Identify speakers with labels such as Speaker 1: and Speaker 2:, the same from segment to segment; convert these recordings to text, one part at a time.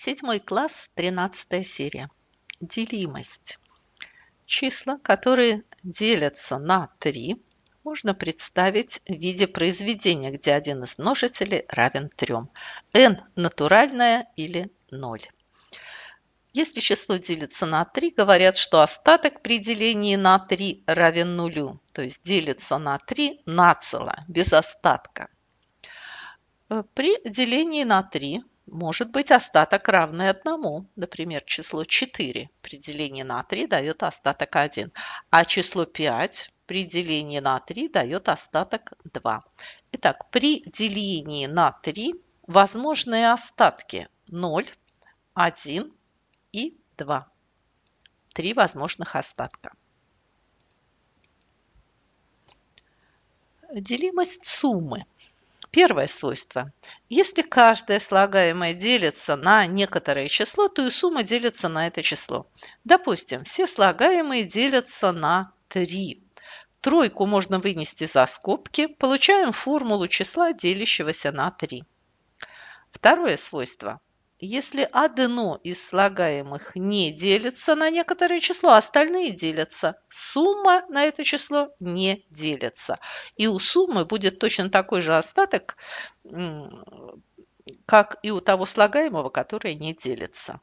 Speaker 1: Седьмой класс, 13 серия. Делимость. Числа, которые делятся на 3, можно представить в виде произведения, где один из множителей равен 3. n – натуральное или 0. Если число делится на 3, говорят, что остаток при делении на 3 равен нулю, то есть делится на 3 нацело, без остатка. Э, при делении на 3 может быть остаток равный одному, например, число 4 при делении на 3 дает остаток 1, а число 5 при делении на 3 дает остаток 2. Итак, при делении на 3 возможные остатки 0, 1 и 2. Три возможных остатка. Делимость суммы. Первое свойство. Если каждое слагаемое делится на некоторое число, то и сумма делится на это число. Допустим, все слагаемые делятся на 3. Тройку можно вынести за скобки. Получаем формулу числа, делящегося на 3. Второе свойство. Если одно из слагаемых не делится на некоторое число, а остальные делятся. Сумма на это число не делится. И у суммы будет точно такой же остаток, как и у того слагаемого, которое не делится.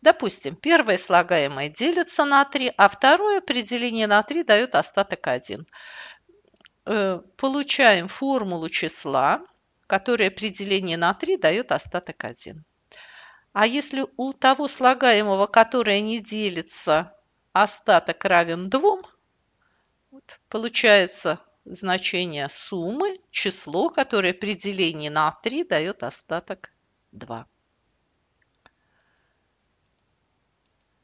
Speaker 1: Допустим, первое слагаемое делится на 3, а второе при делении на 3 дает остаток 1. Э, получаем формулу числа, которое при делении на 3 дает остаток 1. А если у того слагаемого, которое не делится, остаток равен двум, вот, получается значение суммы, число, которое при делении на 3 дает остаток 2.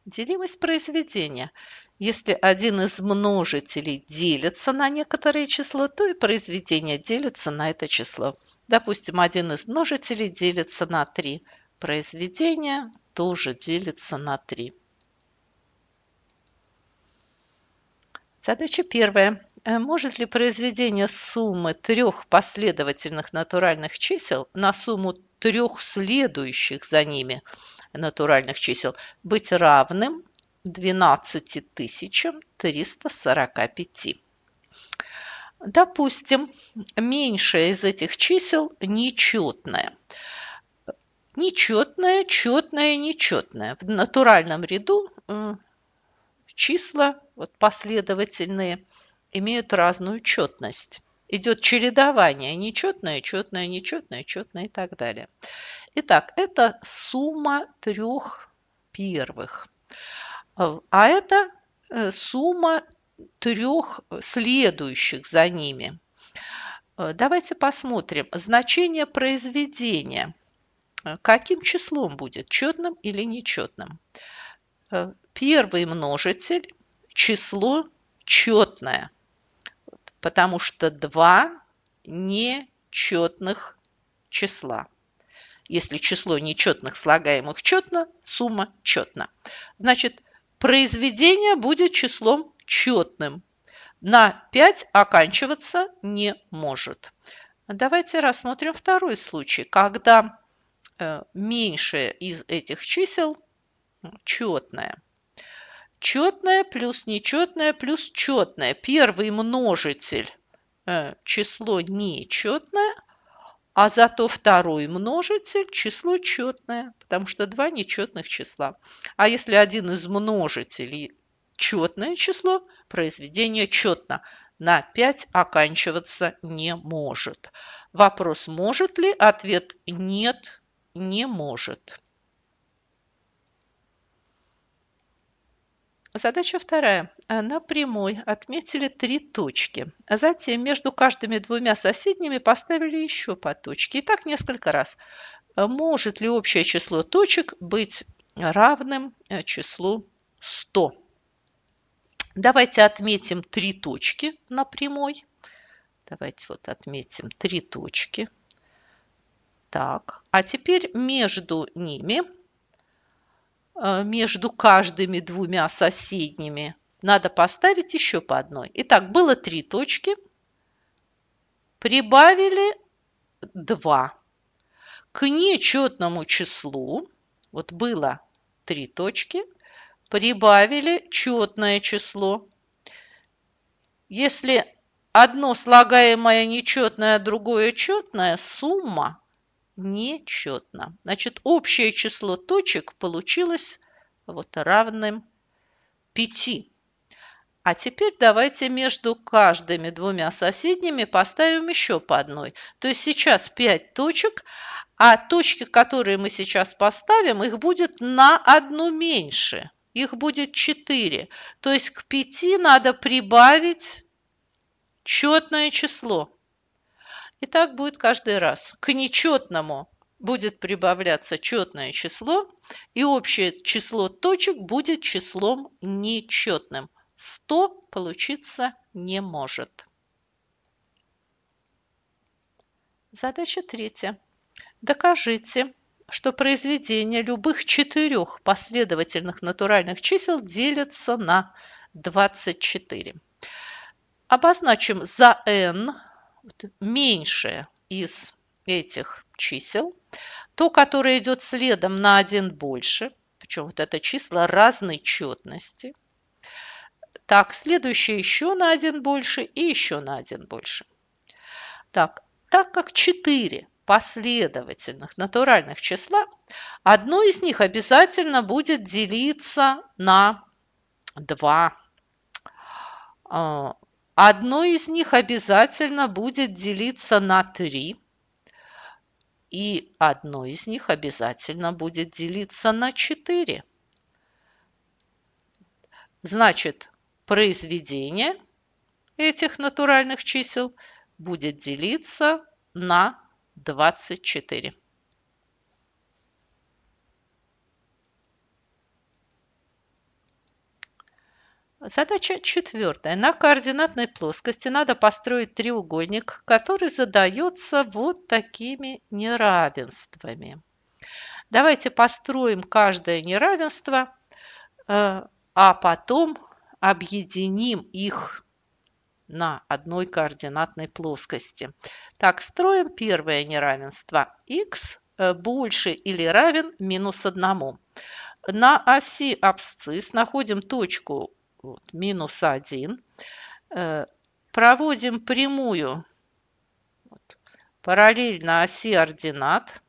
Speaker 1: Делимость произведения. Если один из множителей делится на некоторое число, то и произведение делится на это число. Допустим, один из множителей делится на 3 произведение тоже делится на три. Задача первая. Э, может ли произведение суммы трех последовательных натуральных чисел на сумму трех следующих за ними натуральных чисел быть равным 12 345? Допустим, меньшее из этих чисел нечетное – нечетное, четное, нечетное. В натуральном ряду числа вот последовательные имеют разную четность. Идет чередование нечетное, четное, нечетное, четное и так далее. Итак, это сумма трех первых. А, а это э, сумма трех следующих за ними. Э, давайте посмотрим. Значение произведения. Э, каким числом будет, четным или нечетным. Э, первый множитель – число четное, потому что два нечетных числа. Если число нечетных слагаемых четно, сумма четна. Значит, произведение будет числом четным. На 5 оканчиваться не может. Давайте рассмотрим второй случай, когда Э, меньшее из этих чисел ну, четное. Четное плюс нечетное плюс четное. Первый множитель э, число нечетное, а зато второй множитель число четное, потому что два нечетных числа. А если один из множителей четное число, произведение четно на 5 оканчиваться не может. Вопрос может ли? Ответ нет, не может. Задача вторая. Э, на прямой отметили три точки. Затем между каждыми двумя соседними поставили еще по точке. И так несколько раз. Э, может ли общее число точек быть равным э, числу 100? Давайте отметим три точки на прямой. Давайте вот отметим три точки. Так, а теперь между ними, э, между каждыми двумя соседними, надо поставить еще по одной. Итак, было три точки, прибавили два. К нечетному числу, вот было три точки, прибавили четное число. Если одно слагаемое нечетное, а другое четное, сумма нечетно. Значит, общее число точек получилось вот равным 5. А теперь давайте между каждыми двумя соседними поставим еще по одной. То есть сейчас 5 точек, а точки, которые мы сейчас поставим, их будет на одну меньше. Их будет 4. То есть к 5 надо прибавить четное число. И так будет каждый раз. К нечетному будет прибавляться четное число, и общее число точек будет числом нечетным. 100 получиться не может. Задача третья. Докажите, что произведение любых четырех последовательных натуральных чисел делится на 24. Обозначим за n меньшее из этих чисел, то, которое идет следом на один больше, причем вот это числа разной четности. Так, следующее еще на один больше и еще на один больше. Так, так как 4 последовательных натуральных числа, одно из них обязательно будет делиться на 2. Одно из них обязательно будет делиться на 3, и одно из них обязательно будет делиться на 4. Значит, произведение этих натуральных чисел будет делиться на 24. Задача четвертая. На координатной плоскости надо построить треугольник, который задается вот такими неравенствами. Давайте построим каждое неравенство, э, а потом объединим их на одной координатной плоскости. Так, строим первое неравенство. x э, больше или равен минус 1. На оси абсцисс находим точку вот, минус 1. Э, проводим прямую вот, параллельно оси ординат.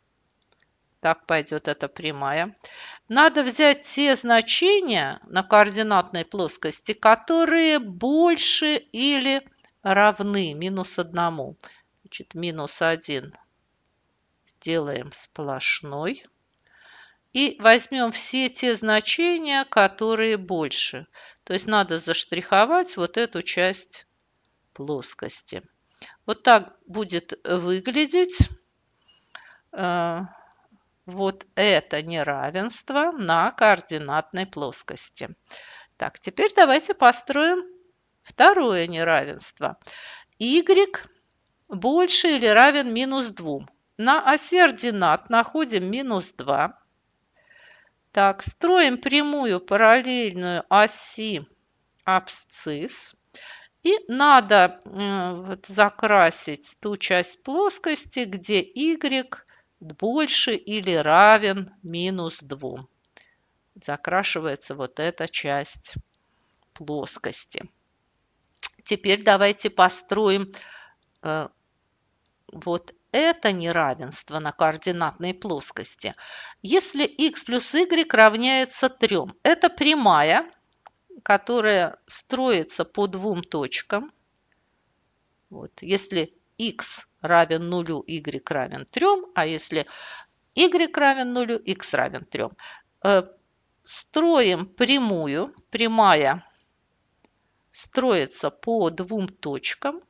Speaker 1: Так пойдет эта прямая. Надо взять те значения на координатной плоскости, которые больше или равны минус 1. Значит, минус 1 сделаем сплошной и возьмем все те значения, которые больше. То есть надо заштриховать вот эту часть плоскости. Вот так будет выглядеть э, вот это неравенство на координатной плоскости. Так, теперь давайте построим второе неравенство. y больше или равен минус 2. На оси ординат находим минус 2. Так, строим прямую параллельную оси абсцисс. И надо вот, закрасить ту часть плоскости, где y больше или равен минус 2. Закрашивается вот эта часть плоскости. Теперь давайте построим э, вот это неравенство на координатной плоскости. Если x плюс y равняется 3, это прямая, которая строится по двум точкам. Вот, если x равен 0, y равен 3, а если y равен 0, x равен 3. Э, строим прямую. Прямая строится по двум точкам.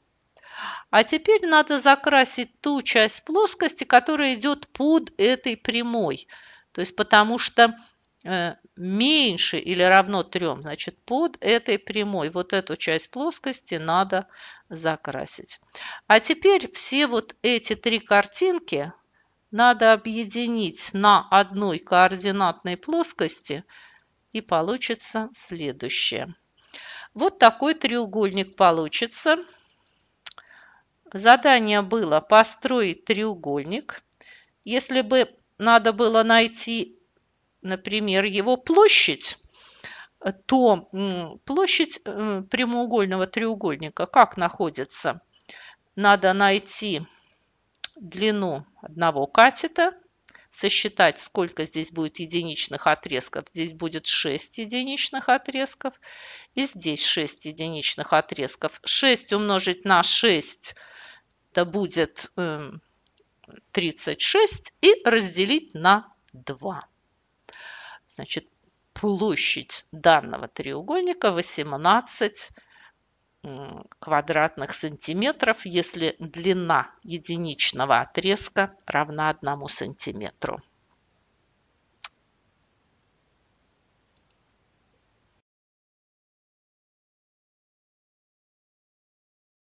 Speaker 1: А теперь надо закрасить ту часть плоскости, которая идет под этой прямой. То есть потому что э, меньше или равно 3, значит, под этой прямой вот эту часть плоскости надо закрасить. А теперь все вот эти три картинки надо объединить на одной координатной плоскости, и получится следующее. Вот такой треугольник получится. Задание было построить треугольник. Если бы надо было найти, например, его площадь, то площадь э, прямоугольного треугольника как находится? Надо найти длину одного катета, сосчитать, сколько здесь будет единичных отрезков. Здесь будет 6 единичных отрезков и здесь 6 единичных отрезков. 6 умножить на 6 – это будет 36 эм, и разделить на 2. Значит, площадь данного треугольника 18 квадратных сантиметров, если длина единичного отрезка равна 1 сантиметру.